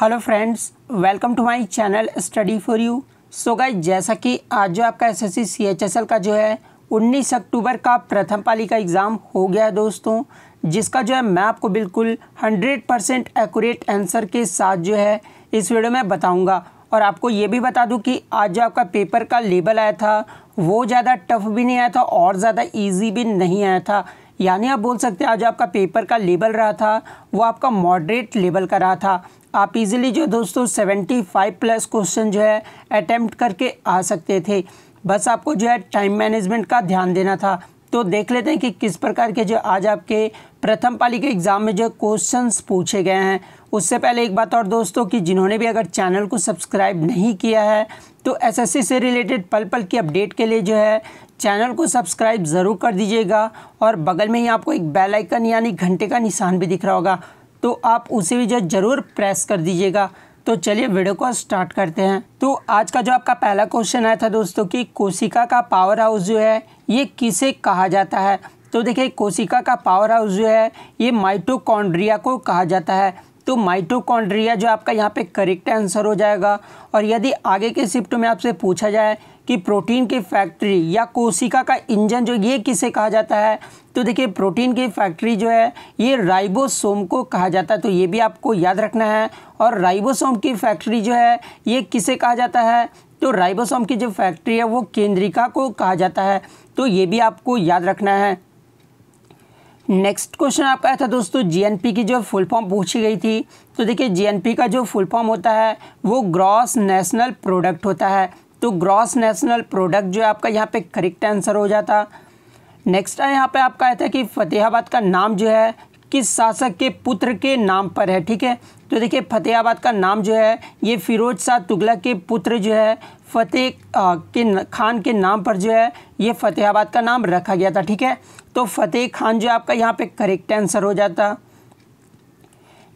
hello friends welcome to my channel study for you so guys जैसा कि आज जो आपका एसएससी सीएचएसएल का जो है 19 अक्टूबर का प्रथम पाली का एग्ज़ाम हो गया है दोस्तों जिसका जो है मैं आपको बिल्कुल 100 परसेंट एक्यूरेट आंसर के साथ जो है इस वीडियो में बताऊंगा और आपको ये भी बता दूं कि आज जो आपका पेपर का लेबल आया था वो ज़्यादा टफ भी नहीं आया था और ज़्यादा ईजी भी नहीं आया था यानी आप बोल सकते हैं आज आपका पेपर का लेबल रहा था वो आपका मॉडरेट लेबल का रहा था आप इजीली जो दोस्तों सेवेंटी फाइव प्लस क्वेश्चन जो है अटैम्प्ट करके आ सकते थे बस आपको जो है टाइम मैनेजमेंट का ध्यान देना था तो देख लेते हैं कि किस प्रकार के जो आज आपके प्रथम पाली के एग्ज़ाम में जो क्वेश्चंस पूछे गए हैं उससे पहले एक बात और दोस्तों कि जिन्होंने भी अगर चैनल को सब्सक्राइब नहीं किया है तो एसएससी से रिलेटेड पल पल की अपडेट के लिए जो है चैनल को सब्सक्राइब ज़रूर कर दीजिएगा और बगल में ही आपको एक बेल आइकन यानी घंटे का निशान भी दिख रहा होगा तो आप उसे भी जो ज़रूर प्रेस कर दीजिएगा तो चलिए वीडियो को स्टार्ट करते हैं तो आज का जो आपका पहला क्वेश्चन आया था दोस्तों कि कोशिका का पावर हाउस जो है ये किसे कहा जाता है तो देखिए कोशिका का पावर हाउस जो है ये माइटोकॉन्ड्रिया को कहा जाता है टू माइटोकॉन्ड्रिया जो आपका यहाँ पे करेक्ट आंसर हो जाएगा और यदि आगे के शिफ्ट में आपसे पूछा जाए कि प्रोटीन की फैक्ट्री या कोशिका का इंजन जो ये किसे कहा जाता है तो देखिए प्रोटीन की फैक्ट्री जो है ये राइबोसोम को कहा जाता है तो ये भी आपको याद रखना है और राइबोसोम की फैक्ट्री जो है ये किसे कहा जाता है तो राइबोसोम की जो फैक्ट्री है वो केंद्रिका को कहा जाता है तो ये भी आपको याद रखना है नेक्स्ट क्वेश्चन आपका आया था दोस्तों जीएनपी की जो फुल फॉर्म पूछी गई थी तो देखिए जीएनपी का जो फुल फॉर्म होता है वो ग्रॉस नेशनल प्रोडक्ट होता है तो ग्रॉस नेशनल प्रोडक्ट जो है आपका यहाँ पे करेक्ट आंसर हो जाता नेक्स्ट यहाँ पे आपका आया था कि फतेहाबाद का नाम जो है किस शासक के पुत्र के नाम पर है ठीक है तो देखिए फतेहाबाद का नाम जो है ये फिरोज शाह तुगलक के पुत्र जो है फतेह के खान के नाम पर जो है ये फतेहाबाद का नाम रखा गया था ठीक है तो फ़तेह खान जो आपका यहाँ पे करेक्ट आंसर हो जाता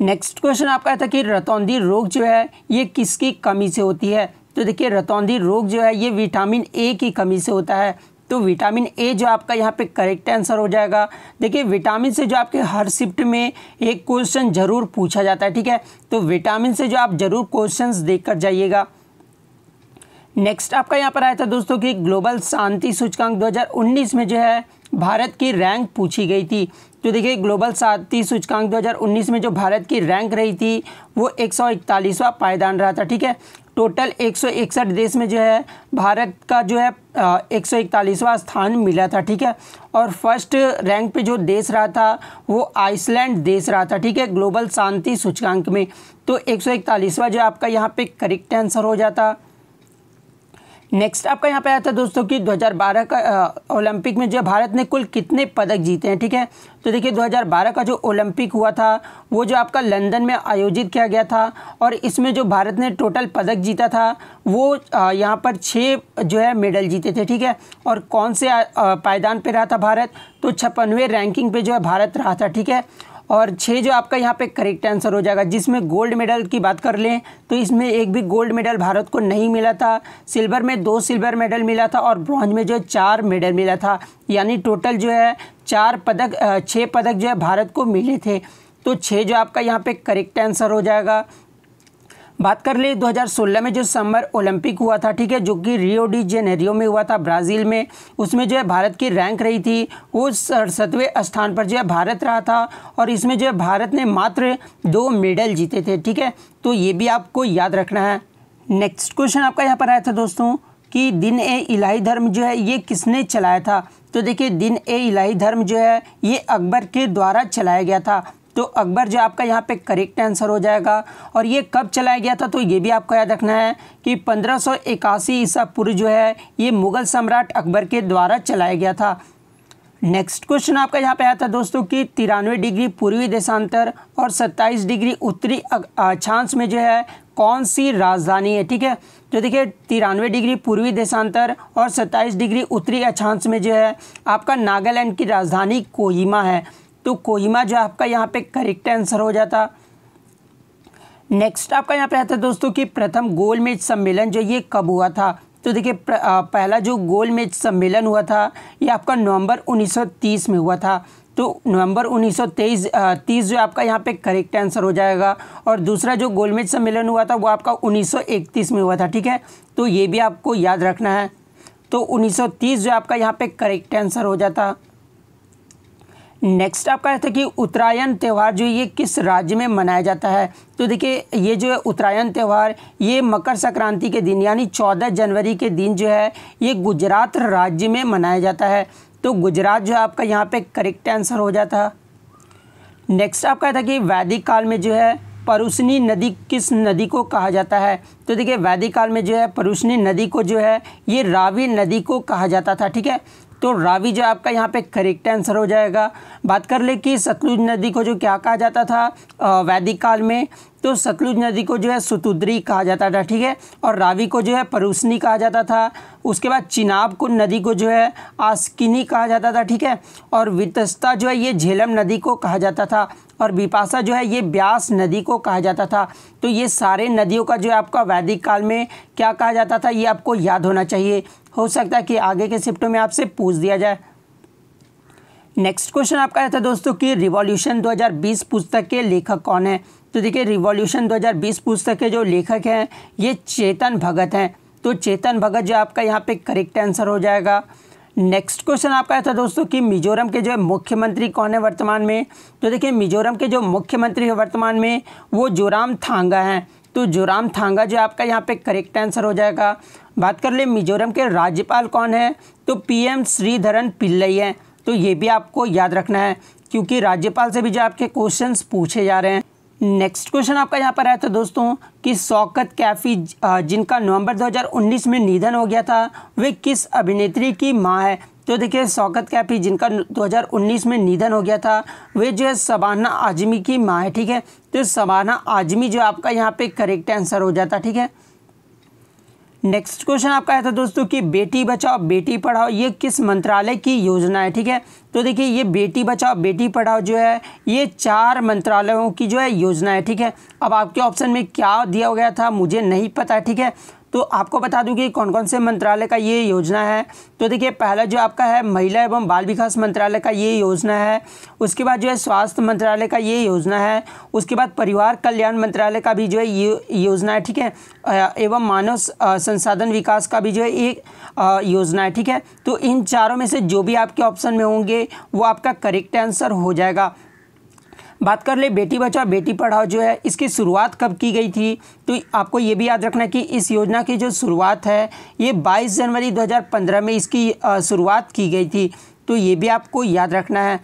नेक्स्ट क्वेश्चन आपका था कि रतौंधी रोग जो है ये किसकी कमी से होती है तो देखिए रतौंधी रोग जो है ये विटामिन ए की कमी से होता है तो विटामिन ए जो आपका यहाँ पे करेक्ट आंसर हो जाएगा देखिए विटामिन से जो आपके हर शिफ्ट में एक क्वेश्चन ज़रूर पूछा जाता है ठीक है तो विटामिन से जो आप ज़रूर क्वेश्चंस देखकर जाइएगा नेक्स्ट आपका यहाँ पर आया था दोस्तों कि ग्लोबल शांति सूचकांक 2019 में जो है भारत की रैंक पूछी गई थी तो देखिए ग्लोबल शांति सूचकांक 2019 में जो भारत की रैंक रही थी वो एक सौ पायदान रहा था ठीक है टोटल एक देश में जो है भारत का जो है एक सौ स्थान मिला था ठीक है और फर्स्ट रैंक पे जो देश रहा था वो आइसलैंड देश रहा था ठीक है ग्लोबल शांति सूचकांक में तो एक सौ जो आपका यहाँ पे करेक्ट आंसर हो जाता नेक्स्ट आपका यहाँ पे आया था दोस्तों कि 2012 का ओलंपिक में जो भारत ने कुल कितने पदक जीते हैं ठीक है तो देखिए 2012 का जो ओलंपिक हुआ था वो जो आपका लंदन में आयोजित किया गया था और इसमें जो भारत ने टोटल पदक जीता था वो यहाँ पर छः जो है मेडल जीते थे ठीक है और कौन से पायदान पर रहा था भारत तो छप्पनवे रैंकिंग पर जो है भारत रहा था ठीक है और छः जो आपका यहाँ पे करेक्ट आंसर हो जाएगा जिसमें गोल्ड मेडल की बात कर लें तो इसमें एक भी गोल्ड मेडल भारत को नहीं मिला था सिल्वर में दो सिल्वर मेडल मिला था और ब्रॉन्ज में जो है चार मेडल मिला था यानी टोटल जो है चार पदक छः पदक जो है भारत को मिले थे तो छः जो आपका यहाँ पे करेक्ट आंसर हो जाएगा बात कर ले 2016 में जो समर ओलंपिक हुआ था ठीक है जो कि रियो डी जेनेरियो में हुआ था ब्राज़ील में उसमें जो है भारत की रैंक रही थी वो सड़सठवें स्थान पर जो है भारत रहा था और इसमें जो है भारत ने मात्र दो मेडल जीते थे ठीक है तो ये भी आपको याद रखना है नेक्स्ट क्वेश्चन आपका यहाँ पर आया था दोस्तों कि दिन ए इलाही धर्म जो है ये किसने चलाया था तो देखिए दिन ए इलाही धर्म जो है ये अकबर के द्वारा चलाया गया था तो अकबर जो आपका यहाँ पे करेक्ट आंसर हो जाएगा और ये कब चलाया गया था तो ये भी आपको याद रखना है कि पंद्रह सौ इक्यासी ईसा पूर्व जो है ये मुग़ल सम्राट अकबर के द्वारा चलाया गया था नेक्स्ट क्वेश्चन आपका यहाँ पे आया था दोस्तों कि तिरानवे डिग्री पूर्वी देशांतर और 27 डिग्री उत्तरी अक्षांश में जो है कौन सी राजधानी है ठीक है तो देखिए तिरानवे डिग्री पूर्वी देशांतर और 27 डिग्री उत्तरी अक्षांश में जो है आपका नागालैंड की राजधानी कोहिमा है तो कोहिमा जो आपका यहाँ पे करेक्ट आंसर हो जाता नेक्स्ट आपका यहाँ पे आता है दोस्तों कि प्रथम गोल मेज सम्मेलन जो ये कब हुआ था तो देखिए पहला जो गोल मेज सम्मेलन हुआ था ये आपका नवंबर 1930 में हुआ था तो नवंबर 1930 30 जो आपका यहाँ पे करेक्ट आंसर हो जाएगा और दूसरा जो गोल मेज सम्मेलन हुआ था वो आपका 1931 में हुआ था ठीक है तो ये भी आपको याद रखना है तो 1930 जो आपका यहाँ पे करेक्ट आंसर हो जाता नेक्स्ट आपका था कि उत्तरायण त्यौहार जो ये किस राज्य में मनाया जाता है तो देखिए ये जो है उत्तरायण त्यौहार ये मकर संक्रांति के दिन यानी 14 जनवरी के दिन जो है ये गुजरात राज्य में मनाया जाता है तो गुजरात जो है आपका यहाँ पे करेक्ट आंसर हो जाता नेक्स्ट आपका था कि वैदिक काल में जो है परुष्णी नदी किस नदी को कहा जाता है तो देखिए वैदिक काल में जो है परुष्णी नदी को जो है ये रावी नदी को कहा जाता था ठीक है तो रावी जो आपका यहाँ पे करेक्ट आंसर हो जाएगा बात कर ले कि सतलुज नदी को जो क्या कहा जाता था वैदिक काल में तो सतलुज नदी को जो है सुतुद्री कहा जाता था ठीक है और रावी को जो है परूसनी कहा जाता था उसके बाद चिनाब को नदी को जो है आस्किनी कहा जाता था ठीक है और वितस्ता जो है ये झेलम नदी को कहा जाता था और बिपाशा जो है ये ब्यास नदी को कहा जाता था तो ये सारे नदियों का जो है आपका वैदिक काल में क्या कहा जाता था ये आपको याद होना चाहिए हो सकता है कि आगे के शिफ्टों में आपसे पूछ दिया जाए नेक्स्ट क्वेश्चन आपका रहता है दोस्तों कि रिवॉल्यूशन 2020 पुस्तक के लेखक कौन है तो देखिए रिवॉल्यूशन 2020 पुस्तक के जो लेखक हैं ये चेतन भगत हैं तो चेतन भगत जो आपका यहाँ पे करेक्ट आंसर हो जाएगा नेक्स्ट क्वेश्चन आपका था दोस्तों कि मिजोरम के जो है मुख्यमंत्री कौन है वर्तमान में तो देखिए मिजोरम के जो मुख्यमंत्री है वर्तमान में वो जोराम थांगा हैं तो जोराम थांगा जो आपका यहाँ पे करेक्ट आंसर हो जाएगा बात कर ले मिजोरम के राज्यपाल कौन है तो पीएम श्रीधरन पिल्लई हैं तो ये भी आपको याद रखना है क्योंकि राज्यपाल से भी जो आपके क्वेश्चंस पूछे जा रहे हैं नेक्स्ट क्वेश्चन आपका यहाँ पर आया था दोस्तों कि शौकत कैफ़ी जिनका नवंबर 2019 में निधन हो गया था वे किस अभिनेत्री की माँ है तो देखिए शौकत कैफी जिनका 2019 में निधन हो गया था वे जो है सबाना आजमी की माँ है ठीक है तो सबाना आजमी जो आपका यहाँ पे करेक्ट आंसर हो जाता ठीक है नेक्स्ट क्वेश्चन आपका आया था दोस्तों कि बेटी बचाओ बेटी पढ़ाओ ये किस मंत्रालय की योजना है ठीक है तो देखिए ये बेटी बचाओ बेटी पढ़ाओ जो है ये चार मंत्रालयों की जो है योजना है ठीक है अब आपके ऑप्शन में क्या दिया गया था मुझे नहीं पता ठीक है तो आपको बता दूं कि कौन कौन से मंत्रालय का ये योजना है तो देखिए पहला जो आपका है महिला एवं बाल विकास मंत्रालय का ये योजना है उसके बाद जो है स्वास्थ्य मंत्रालय का ये योजना है उसके बाद परिवार कल्याण मंत्रालय का भी जो है ये योजना है ठीक है एवं मानव संसाधन विकास का भी जो है एक योजना है ठीक है तो इन चारों में से जो भी आपके ऑप्शन में होंगे वो आपका करेक्ट आंसर हो जाएगा बात कर ले बेटी बचाओ बेटी पढ़ाओ जो है इसकी शुरुआत कब की गई थी तो आपको ये भी याद रखना कि इस योजना की जो शुरुआत है ये 22 जनवरी 2015 में इसकी शुरुआत की गई थी तो ये भी आपको याद रखना है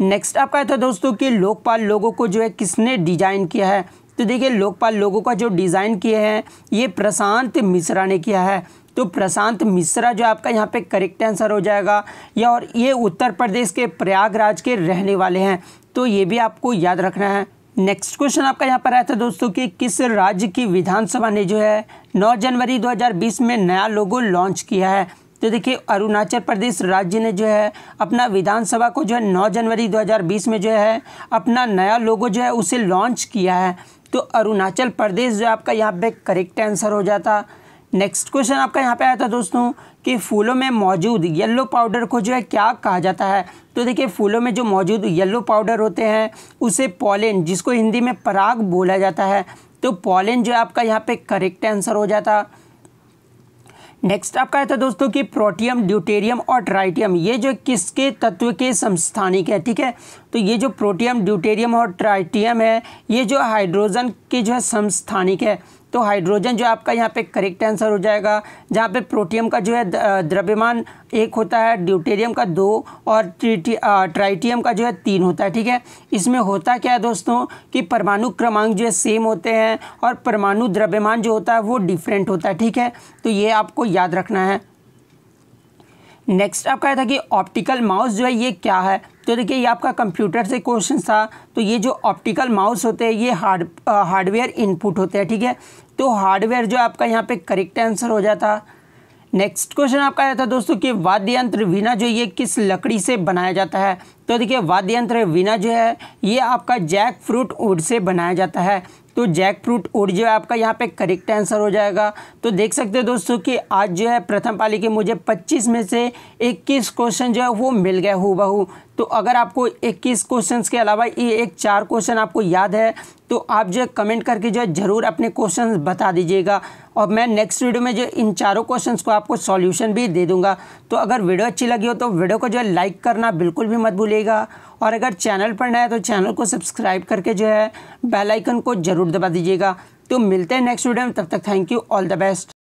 नेक्स्ट आपका था दोस्तों कि लोकपाल लोगों को जो है किसने डिजाइन किया है तो देखिए लोकपाल लोगों का जो डिज़ाइन किए हैं ये प्रशांत मिश्रा ने किया है तो प्रशांत मिश्रा जो आपका यहाँ पे करेक्ट आंसर हो जाएगा या और ये उत्तर प्रदेश के प्रयागराज के रहने वाले हैं तो ये भी आपको याद रखना है नेक्स्ट क्वेश्चन आपका यहाँ पर आया था दोस्तों कि किस राज्य की विधानसभा ने जो है 9 जनवरी 2020 में नया लोगो लॉन्च किया है तो देखिए अरुणाचल प्रदेश राज्य ने जो है अपना विधानसभा को जो है 9 जनवरी 2020 में जो है अपना नया लोगो जो है उसे लॉन्च किया है तो अरुणाचल प्रदेश जो आपका यहाँ पे करेक्ट आंसर हो जाता नेक्स्ट क्वेश्चन आपका यहाँ पे आया था दोस्तों कि फूलों में मौजूद येलो पाउडर को जो है क्या कहा जाता है तो देखिए फूलों में जो मौजूद येलो पाउडर होते हैं उसे पॉलिन जिसको हिंदी में पराग बोला जाता है तो पॉलिन जो है आपका यहाँ पे करेक्ट आंसर हो जाता नेक्स्ट आपका आया था दोस्तों कि प्रोटियम ड्यूटेरियम और ट्राइटियम ये जो किसके तत्व के संस्थानिक है ठीक है तो ये जो प्रोटियम ड्यूटेरियम और ट्राइटियम है ये जो हाइड्रोजन के जो है संस्थानिक है तो हाइड्रोजन जो आपका यहाँ पे करेक्ट आंसर हो जाएगा जहाँ पे प्रोटियम का जो है द्रव्यमान एक होता है ड्यूटेरियम का दो और ट्राइटियम का जो है तीन होता है ठीक है इसमें होता क्या है दोस्तों कि परमाणु क्रमांक जो है सेम होते हैं और परमाणु द्रव्यमान जो होता है वो डिफरेंट होता है ठीक है तो ये आपको याद रखना है नेक्स्ट आपका था कि ऑप्टिकल माउस जो है ये क्या है तो देखिए ये आपका कंप्यूटर से क्वेश्चन था तो ये जो ऑप्टिकल माउस होते हैं ये हार्ड हार्डवेयर इनपुट होते हैं ठीक है तो हार्डवेयर जो आपका यहाँ पे करेक्ट आंसर हो जाता नेक्स्ट क्वेश्चन आपका आया था दोस्तों कि वाद्य यंत्र वीणा जो ये किस लकड़ी से बनाया जाता है तो देखिए वाद्य यंत्र वीणा जो है ये आपका जैक फ्रूट वुड से बनाया जाता है तो जैक फ्रूट और जो है आपका यहाँ पे करेक्ट आंसर हो जाएगा तो देख सकते हैं दोस्तों कि आज जो है प्रथम पाली के मुझे पच्चीस में से इक्कीस क्वेश्चन जो है वो मिल गया हु तो अगर आपको 21 क्वेश्चंस के अलावा ये एक चार क्वेश्चन आपको याद है तो आप जो कमेंट करके जो है ज़रूर अपने क्वेश्चंस बता दीजिएगा और मैं नेक्स्ट वीडियो में जो इन चारों क्वेश्चंस को आपको सॉल्यूशन भी दे दूंगा तो अगर वीडियो अच्छी लगी हो तो वीडियो को जो है लाइक करना बिल्कुल भी मत भूलिएगा और अगर चैनल पर नया है तो चैनल को सब्सक्राइब करके जो है बेलाइकन को ज़रूर दबा दीजिएगा तो मिलते हैं नेक्स्ट वीडियो में तब तक thank you all the best